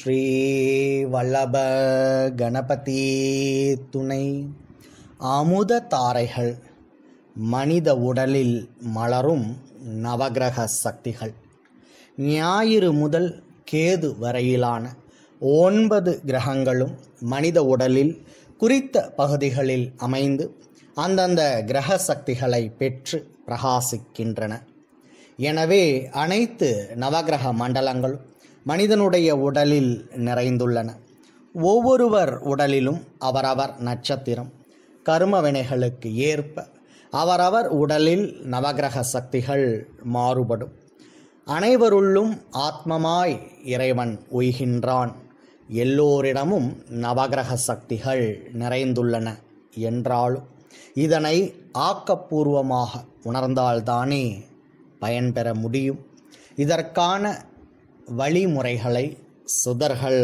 ஸ்ரீ வல்லப கணபதி துணை அமுத தாரைகள் மனித உடலில் மலரும் நவகிரக சக்திகள் ஞாயிறு முதல் கேது வரையிலான ஒன்பது கிரகங்களும் மனித உடலில் குறித்த பகுதிகளில் அமைந்து அந்தந்த கிரக சக்திகளை பெற்று பிரகாசிக்கின்றன எனவே அனைத்து நவகிரக மண்டலங்களும் மனிதனுடைய உடலில் நிறைந்துள்ளன ஒவ்வொருவர் உடலிலும் அவரவர் நட்சத்திரம் வினைகளுக்கு ஏற்ப அவரவர் உடலில் நவகிரக சக்திகள் மாறுபடும் அனைவருள்ளும் ஆத்மமாய் இறைவன் உய்கின்றான் எல்லோரிடமும் நவகிரக சக்திகள் நிறைந்துள்ளன என்றாலும் இதனை ஆக்கப்பூர்வமாக உணர்ந்தால்தானே பயன்பெற முடியும் இதற்கான வழிமுறைகளை சுதர்கள்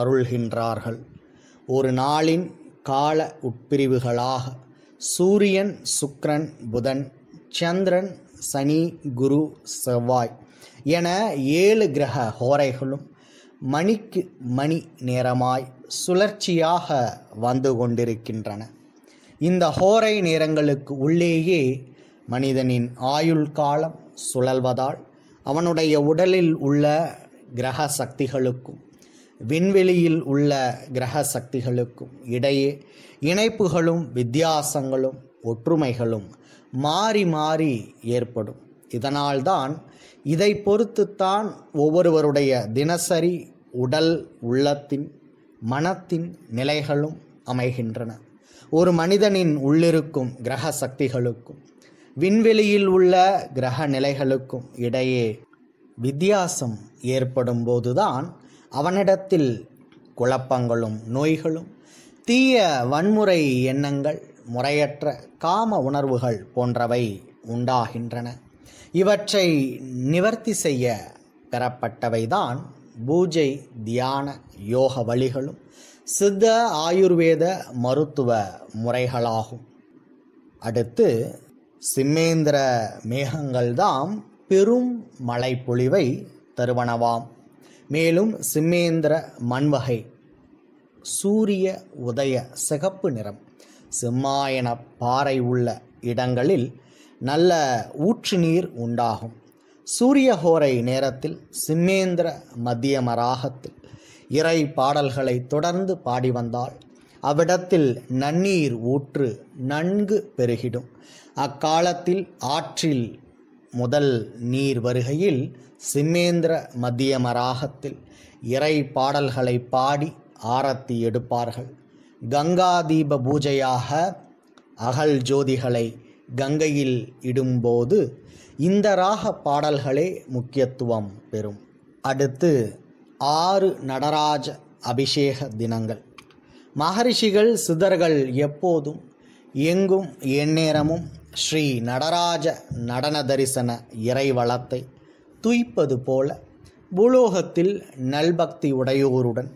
அருள்கின்றார்கள் ஒரு நாளின் கால உட்பிரிவுகளாக சூரியன் சுக்ரன் புதன் சந்திரன் சனி குரு செவ்வாய் என ஏழு கிரக ஹோரைகளும் மணிக்கு மணி நேரமாய் சுழற்சியாக வந்து கொண்டிருக்கின்றன இந்த ஹோரை நேரங்களுக்கு உள்ளேயே மனிதனின் ஆயுள் காலம் சுழல்வதால் அவனுடைய உடலில் உள்ள கிரக சக்திகளுக்கும் விண்வெளியில் உள்ள கிரக சக்திகளுக்கும் இடையே இணைப்புகளும் வித்தியாசங்களும் ஒற்றுமைகளும் மாறி மாறி ஏற்படும் இதனால்தான் இதை பொறுத்துத்தான் ஒவ்வொருவருடைய தினசரி உடல் உள்ளத்தின் மனத்தின் நிலைகளும் அமைகின்றன ஒரு மனிதனின் உள்ளிருக்கும் கிரக சக்திகளுக்கும் விண்வெளியில் உள்ள கிரக நிலைகளுக்கும் இடையே வித்தியாசம் ஏற்படும் போதுதான் அவனிடத்தில் குழப்பங்களும் நோய்களும் தீய வன்முறை எண்ணங்கள் முறையற்ற காம உணர்வுகள் போன்றவை உண்டாகின்றன இவற்றை நிவர்த்தி செய்ய பெறப்பட்டவைதான் பூஜை தியான யோக வழிகளும் சித்த ஆயுர்வேத மருத்துவ முறைகளாகும் அடுத்து சிம்மேந்திர மேகங்கள்தாம் பெரும் மழை பொழிவை தருவனவாம் மேலும் சிம்மேந்திர மண்வகை சூரிய உதய சிகப்பு நிறம் சிம்மாயன பாறை உள்ள இடங்களில் நல்ல ஊற்று நீர் உண்டாகும் சூரியஹோரை நேரத்தில் சிம்மேந்திர மத்திய ராகத்தில் இறை பாடல்களை தொடர்ந்து பாடி வந்தால் அவ்விடத்தில் நன்னீர் ஊற்று நன்கு பெருகிடும் அக்காலத்தில் ஆற்றில் முதல் நீர் வருகையில் சிம்மேந்திர மத்தியமராகத்தில் இறை பாடல்களை பாடி ஆரத்தி எடுப்பார்கள் கங்கா தீப பூஜையாக அகல் ஜோதிகளை கங்கையில் இடும்போது இந்த ராக பாடல்களே முக்கியத்துவம் பெறும் அடுத்து ஆறு நடராஜ அபிஷேக தினங்கள் மகரிஷிகள் சிதர்கள் எப்போதும் எங்கும் எந்நேரமும் ஸ்ரீ நடராஜ நடன தரிசன இறைவளத்தை துய்ப்பது போல பூலோகத்தில் நல்பக்தி உடையோருடன்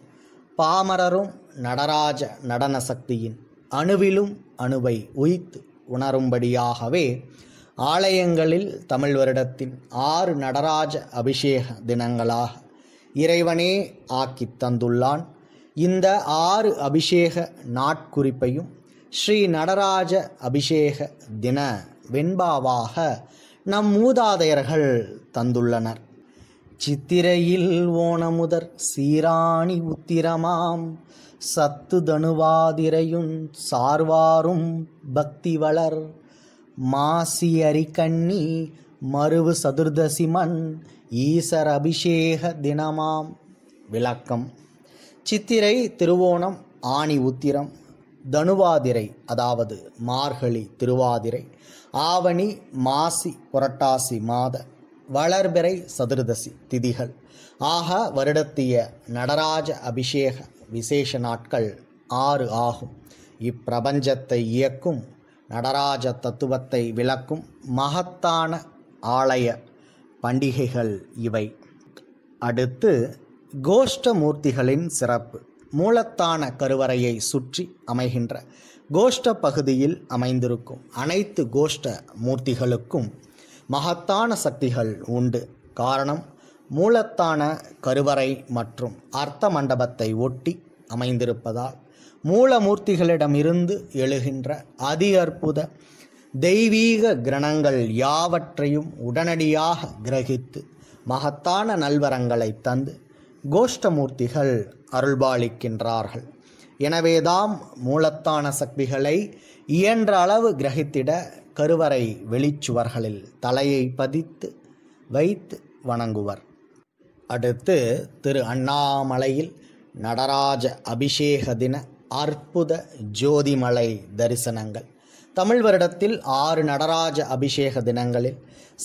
பாமரரும் நடராஜ நடன சக்தியின் அணுவிலும் அணுவை உயித்து உணரும்படியாகவே ஆலயங்களில் தமிழ் வருடத்தின் ஆறு நடராஜ அபிஷேக தினங்களாக இறைவனே ஆக்கி தந்துள்ளான் இந்த ஆறு அபிஷேக நாட்குறிப்பையும் ஸ்ரீ நடராஜ அபிஷேக தின வெண்பாவாக நம் மூதாதையர்கள் தந்துள்ளனர் சித்திரையில் ஓணமுதர் சீராணி உத்திரமாம் சத்து தனுவாதிரையும் சார்வாரும் பக்தி வளர் மாசி அரிக்கண்ணி மருவு சதுர்தசிமன் ஈசர் அபிஷேக தினமாம் விளக்கம் சித்திரை திருவோணம் ஆணி உத்திரம் தனுவாதிரை அதாவது மார்கழி திருவாதிரை ஆவணி மாசி புரட்டாசி மாத வளர்பிறை சதுர்தசி திதிகள் ஆக வருடத்திய நடராஜ அபிஷேக விசேஷ நாட்கள் ஆறு ஆகும் இப்பிரபஞ்சத்தை இயக்கும் நடராஜ தத்துவத்தை விளக்கும் மகத்தான ஆலய பண்டிகைகள் இவை அடுத்து கோஷ்டமூர்த்திகளின் சிறப்பு மூலத்தான கருவறையை சுற்றி அமைகின்ற கோஷ்ட பகுதியில் அமைந்திருக்கும் அனைத்து கோஷ்ட மூர்த்திகளுக்கும் மகத்தான சக்திகள் உண்டு காரணம் மூலத்தான கருவறை மற்றும் அர்த்த மண்டபத்தை ஒட்டி அமைந்திருப்பதால் மூலமூர்த்திகளிடமிருந்து எழுகின்ற அதி அற்புத தெய்வீக கிரணங்கள் யாவற்றையும் உடனடியாக கிரகித்து மகத்தான நல்வரங்களை தந்து கோஷ்டமூர்த்திகள் அருள்பாலிக்கின்றார்கள் எனவேதாம் மூலத்தான சக்திகளை இயன்ற அளவு கிரகித்திட கருவறை வெளிச்சுவர்களில் தலையை பதித்து வைத்து வணங்குவர் அடுத்து திரு அண்ணாமலையில் நடராஜ அபிஷேக தின அற்புத ஜோதிமலை தரிசனங்கள் தமிழ் வருடத்தில் ஆறு நடராஜ அபிஷேக தினங்களில்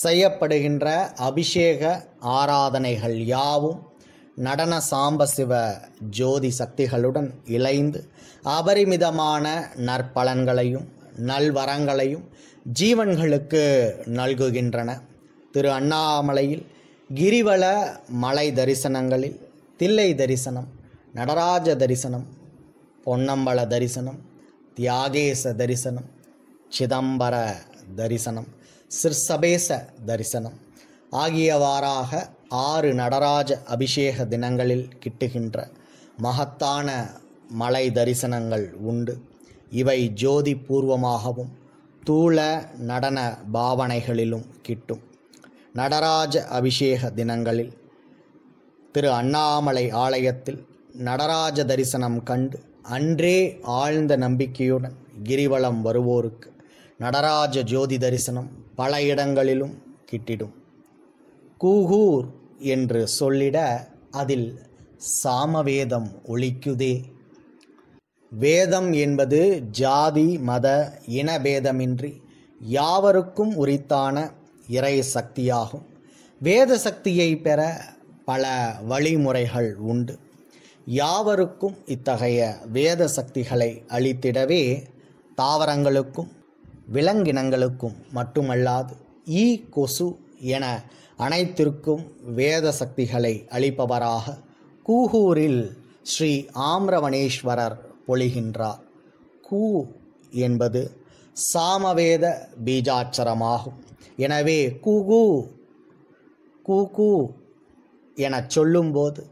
செய்யப்படுகின்ற அபிஷேக ஆராதனைகள் யாவும் நடன சாம்பசிவ ஜோதி சக்திகளுடன் இழைந்து அபரிமிதமான நற்பலன்களையும் நல்வரங்களையும் ஜீவன்களுக்கு நல்குகின்றன திரு அண்ணாமலையில் கிரிவல மலை தரிசனங்களில் தில்லை தரிசனம் நடராஜ தரிசனம் பொன்னம்பல தரிசனம் தியாகேச தரிசனம் சிதம்பர தரிசனம் சிற்சபேச தரிசனம் ஆகியவாறாக ஆறு நடராஜ அபிஷேக தினங்களில் கிட்டுகின்ற மகத்தான மலை தரிசனங்கள் உண்டு இவை ஜோதி பூர்வமாகவும் தூள நடன பாவனைகளிலும் கிட்டும் நடராஜ அபிஷேக தினங்களில் திரு அண்ணாமலை ஆலயத்தில் நடராஜ தரிசனம் கண்டு அன்றே ஆழ்ந்த நம்பிக்கையுடன் கிரிவலம் வருவோருக்கு நடராஜ ஜோதி தரிசனம் பல இடங்களிலும் கிட்டிடும் கூகூர் என்று சொல்லிட அதில் சாமவேதம் ஒழிக்குதே வேதம் என்பது ஜாதி மத இனபேதமின்றி யாவருக்கும் உரித்தான இறை சக்தியாகும் வேத சக்தியை பெற பல வழிமுறைகள் உண்டு யாவருக்கும் இத்தகைய வேத சக்திகளை அளித்திடவே தாவரங்களுக்கும் விலங்கினங்களுக்கும் மட்டுமல்லாது ஈ கொசு என அனைத்திற்கும் வேத சக்திகளை அளிப்பவராக கூகூரில் ஸ்ரீ ஆம்ரவணேஸ்வரர் பொழிகின்றார் கூ என்பது சாமவேத பீஜாட்சரமாகும் எனவே கூகு கூகு எனச் சொல்லும்போது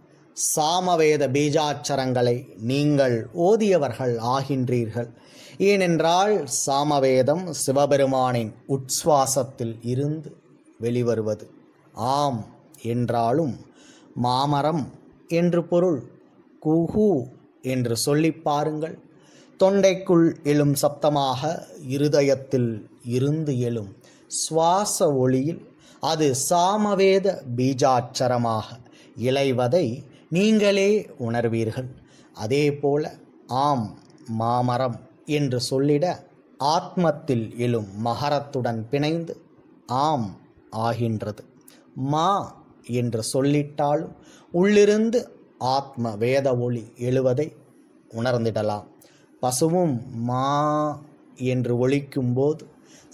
சாமவேத பீஜாட்சரங்களை நீங்கள் ஓதியவர்கள் ஆகின்றீர்கள் ஏனென்றால் சாமவேதம் சிவபெருமானின் உட்சுவாசத்தில் இருந்து வெளிவருவது ஆம் என்றாலும் மாமரம் என்று பொருள் குஹு என்று சொல்லி பாருங்கள் தொண்டைக்குள் எழும் சப்தமாக இருதயத்தில் இருந்து எழும் சுவாச ஒளியில் அது சாமவேத பீஜாட்சரமாக இளைவதை நீங்களே உணர்வீர்கள் அதேபோல ஆம் மாமரம் என்று சொல்லிட ஆத்மத்தில் எழும் மகரத்துடன் பிணைந்து ஆம் ஆகின்றது மா என்று சொல்லிட்டாலும் உள்ளிருந்து ஆத்ம வேத ஒளி எழுவதை உணர்ந்திடலாம் பசுவும் மா என்று ஒழிக்கும்போது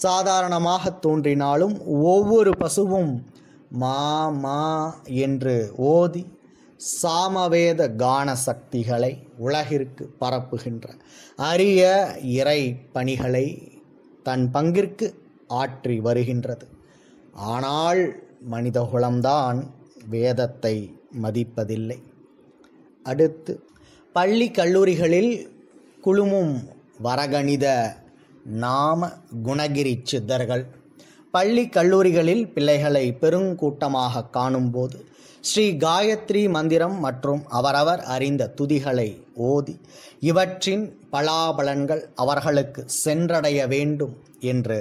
சாதாரணமாக தோன்றினாலும் ஒவ்வொரு பசுவும் மா மா என்று ஓதி சாமவேத கான சக்திகளை உலகிற்கு பரப்புகின்ற அரிய இறை பணிகளை தன் பங்கிற்கு ஆற்றி வருகின்றது ஆனால் மனிதகுலம்தான் வேதத்தை மதிப்பதில்லை அடுத்து பள்ளி கல்லூரிகளில் குழுமும் வரகணித நாம குணகிரி சித்தர்கள் பள்ளி கல்லூரிகளில் பிள்ளைகளை பெருங்கூட்டமாக காணும்போது ஸ்ரீ காயத்ரி மந்திரம் மற்றும் அவரவர் அறிந்த துதிகளை ஓதி இவற்றின் பலாபலன்கள் அவர்களுக்கு சென்றடைய வேண்டும் என்று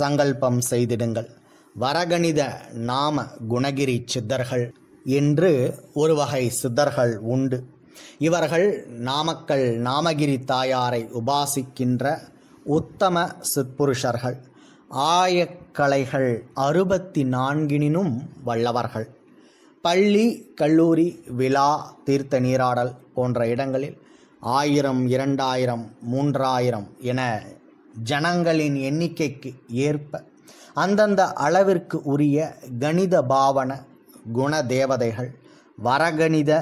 சங்கல்பம் செய்திடுங்கள் வரகணித நாம குணகிரி சித்தர்கள் என்று ஒரு வகை சித்தர்கள் உண்டு இவர்கள் நாமக்கல் நாமகிரி தாயாரை உபாசிக்கின்ற உத்தம சிற்புருஷர்கள் ஆயக்கலைகள் அறுபத்தி நான்கினும் வல்லவர்கள் பள்ளி கல்லூரி விழா தீர்த்த நீராடல் போன்ற இடங்களில் ஆயிரம் இரண்டாயிரம் மூன்றாயிரம் என ஜனங்களின் எண்ணிக்கைக்கு ஏற்ப அந்தந்த அளவிற்கு உரிய கணித பாவன குண தேவதைகள் வரகணித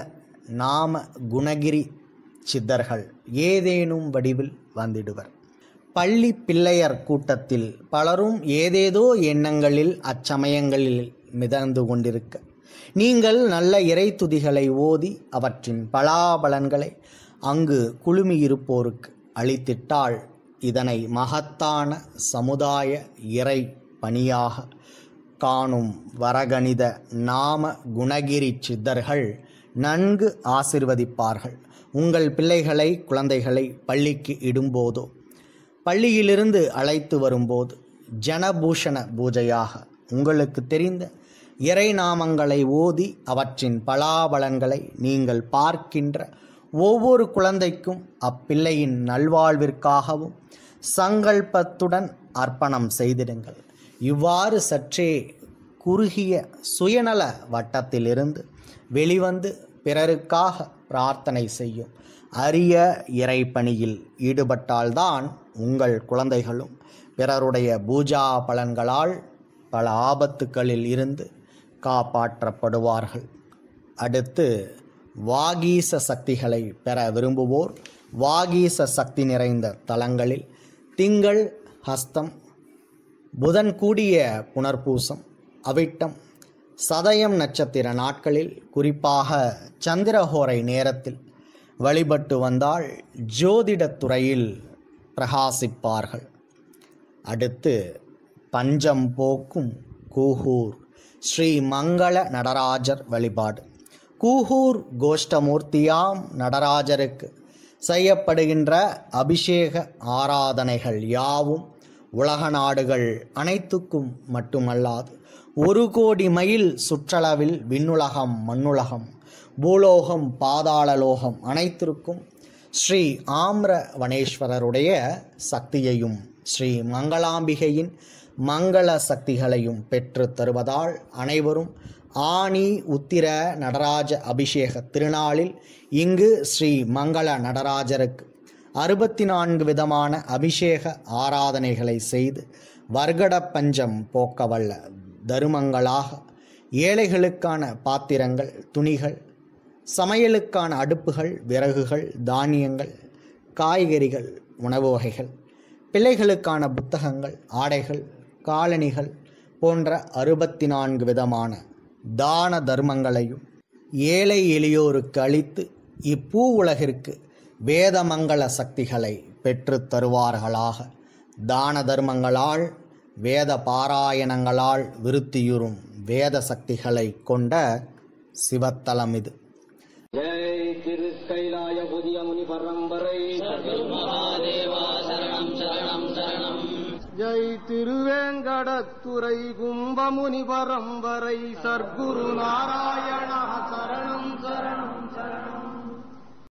நாம குணகிரி சித்தர்கள் ஏதேனும் வடிவில் வந்திடுவர் பள்ளி பிள்ளையர் கூட்டத்தில் பலரும் ஏதேதோ எண்ணங்களில் அச்சமயங்களில் மிதந்து கொண்டிருக்க நீங்கள் நல்ல இறை துதிகளை ஓதி அவற்றின் பலாபலன்களை அங்கு குழுமியிருப்போருக்கு அளித்திட்டால் இதனை மகத்தான சமுதாய இறை பணியாக காணும் வரகணித நாம குணகிரி சித்தர்கள் நன்கு ஆசிர்வதிப்பார்கள் உங்கள் பிள்ளைகளை குழந்தைகளை பள்ளிக்கு இடும்போதோ பள்ளியிலிருந்து அழைத்து வரும்போது ஜனபூஷண பூஜையாக உங்களுக்கு தெரிந்த இறை நாமங்களை ஓதி அவற்றின் பலாபலன்களை நீங்கள் பார்க்கின்ற ஒவ்வொரு குழந்தைக்கும் அப்பிள்ளையின் நல்வாழ்விற்காகவும் சங்கல்பத்துடன் அர்ப்பணம் செய்திடுங்கள் இவ்வாறு சற்றே குறுகிய சுயநல வட்டத்திலிருந்து வெளிவந்து பிறருக்காக பிரார்த்தனை செய்யும் அரிய இறைப்பணியில் ஈடுபட்டால்தான் உங்கள் குழந்தைகளும் பிறருடைய பூஜா பலன்களால் பல ஆபத்துக்களில் இருந்து காப்பாற்றப்படுவார்கள் அடுத்து வாகீச சக்திகளை பெற விரும்புவோர் வாகீச சக்தி நிறைந்த தலங்களில் திங்கள் ஹஸ்தம் புதன் கூடிய புனர்பூசம் அவிட்டம் சதயம் நட்சத்திர நாட்களில் குறிப்பாக சந்திரஹோரை நேரத்தில் வழிபட்டு வந்தால் ஜோதிடத் துறையில் பிரகாசிப்பார்கள் அடுத்து பஞ்சம் போக்கும் கூகூர் ஸ்ரீ மங்கள நடராஜர் வழிபாடு கூகூர் கோஷ்டமூர்த்தியாம் நடராஜருக்கு செய்யப்படுகின்ற அபிஷேக ஆராதனைகள் யாவும் உலக நாடுகள் அனைத்துக்கும் மட்டுமல்லாது ஒரு கோடி மைல் சுற்றளவில் விண்ணுலகம் மண்ணுலகம் பூலோகம் பாதாளலோகம் அனைத்திற்கும் ஸ்ரீ ஆம்ர வனேஸ்வரருடைய சக்தியையும் ஸ்ரீ மங்களாம்பிகையின் மங்கள சக்திகளையும் பெற்று தருவதால் அனைவரும் ஆணி உத்திர நடராஜ அபிஷேக திருநாளில் இங்கு ஸ்ரீ மங்கள நடராஜருக்கு அறுபத்தி நான்கு விதமான அபிஷேக ஆராதனைகளை செய்து வர்கட பஞ்சம் போக்கவல்ல தருமங்களாக ஏழைகளுக்கான பாத்திரங்கள் துணிகள் சமையலுக்கான அடுப்புகள் விறகுகள் தானியங்கள் காய்கறிகள் உணவு வகைகள் பிள்ளைகளுக்கான புத்தகங்கள் ஆடைகள் காலணிகள் போன்ற அறுபத்தி நான்கு விதமான தான தர்மங்களையும் ஏழை எளியோருக்கு அளித்து இப்பூ உலகிற்கு வேதமங்கள சக்திகளை பெற்றுத் தருவார்களாக தான தர்மங்களால் வேத பாராயணங்களால் விருத்தியுறும் வேத சக்திகளை கொண்ட சிவத்தலம் இது ஜெய் ஜெய் திருவேங்கடத்துறை கும்பமுனி பரம்பரை சர்க்குரு நாராயணா